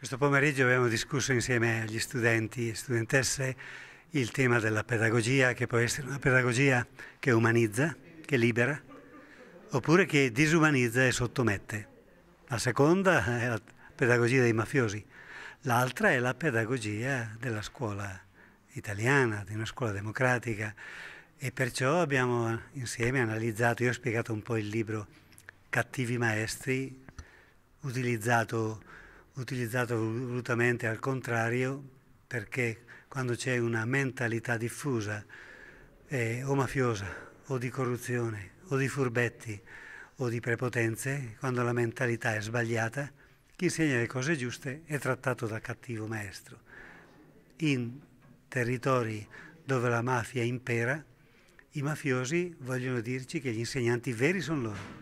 Questo pomeriggio abbiamo discusso insieme agli studenti e studentesse il tema della pedagogia, che può essere una pedagogia che umanizza, che libera, oppure che disumanizza e sottomette. La seconda è la pedagogia dei mafiosi, l'altra è la pedagogia della scuola italiana, di una scuola democratica e perciò abbiamo insieme analizzato, io ho spiegato un po' il libro Cattivi Maestri, utilizzato utilizzato volutamente al contrario perché quando c'è una mentalità diffusa eh, o mafiosa o di corruzione o di furbetti o di prepotenze, quando la mentalità è sbagliata, chi insegna le cose giuste è trattato da cattivo maestro. In territori dove la mafia impera, i mafiosi vogliono dirci che gli insegnanti veri sono loro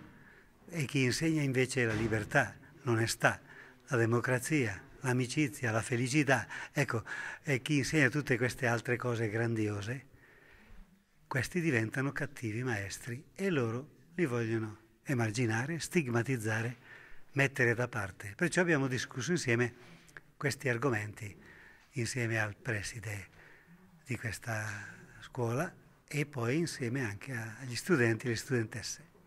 e chi insegna invece la libertà, non l'onestà, la democrazia, l'amicizia, la felicità. Ecco, e chi insegna tutte queste altre cose grandiose, questi diventano cattivi maestri e loro li vogliono emarginare, stigmatizzare, mettere da parte. Perciò abbiamo discusso insieme questi argomenti, insieme al preside di questa scuola e poi insieme anche agli studenti e le studentesse.